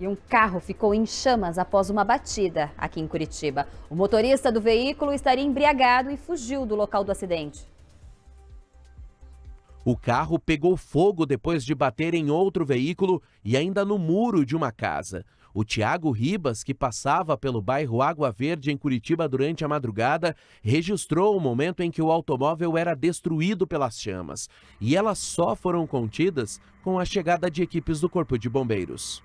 E um carro ficou em chamas após uma batida aqui em Curitiba. O motorista do veículo estaria embriagado e fugiu do local do acidente. O carro pegou fogo depois de bater em outro veículo e ainda no muro de uma casa. O Tiago Ribas, que passava pelo bairro Água Verde, em Curitiba, durante a madrugada, registrou o momento em que o automóvel era destruído pelas chamas. E elas só foram contidas com a chegada de equipes do Corpo de Bombeiros.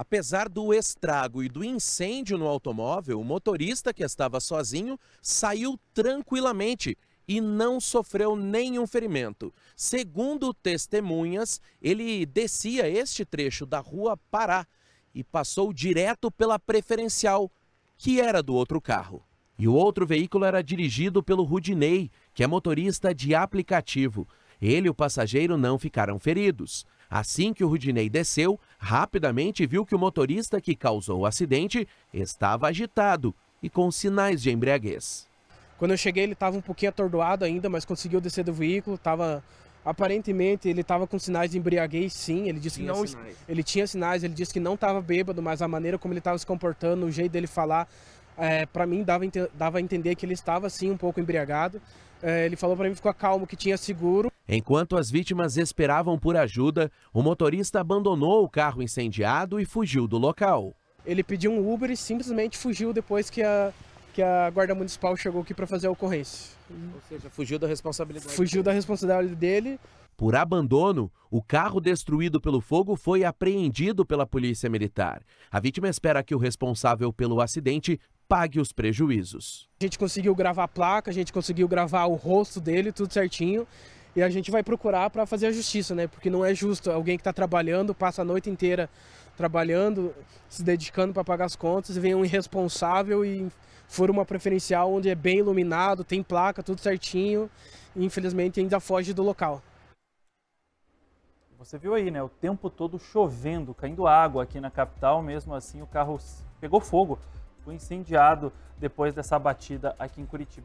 Apesar do estrago e do incêndio no automóvel, o motorista que estava sozinho saiu tranquilamente e não sofreu nenhum ferimento. Segundo testemunhas, ele descia este trecho da rua Pará e passou direto pela preferencial, que era do outro carro. E o outro veículo era dirigido pelo Rudinei, que é motorista de aplicativo. Ele e o passageiro não ficaram feridos. Assim que o Rudinei desceu, rapidamente viu que o motorista que causou o acidente estava agitado e com sinais de embriaguez. Quando eu cheguei, ele estava um pouquinho atordoado ainda, mas conseguiu descer do veículo, Tava Aparentemente ele estava com sinais de embriaguez, sim. Ele disse tinha que não, sinais. ele tinha sinais. Ele disse que não estava bêbado, mas a maneira como ele estava se comportando, o jeito dele falar, é, eh, para mim dava dava a entender que ele estava sim um pouco embriagado. É, ele falou para mim que ficou calmo, que tinha seguro. Enquanto as vítimas esperavam por ajuda, o motorista abandonou o carro incendiado e fugiu do local. Ele pediu um Uber e simplesmente fugiu depois que a, que a Guarda Municipal chegou aqui para fazer a ocorrência. Ou seja, fugiu da responsabilidade. Fugiu dele. da responsabilidade dele. Por abandono, o carro destruído pelo fogo foi apreendido pela Polícia Militar. A vítima espera que o responsável pelo acidente pague os prejuízos. A gente conseguiu gravar a placa, a gente conseguiu gravar o rosto dele, tudo certinho e a gente vai procurar para fazer a justiça, né? Porque não é justo alguém que está trabalhando, passa a noite inteira trabalhando, se dedicando para pagar as contas, vem um irresponsável e for uma preferencial onde é bem iluminado, tem placa, tudo certinho, e infelizmente ainda foge do local. Você viu aí, né? O tempo todo chovendo, caindo água aqui na capital, mesmo assim o carro pegou fogo, foi incendiado depois dessa batida aqui em Curitiba.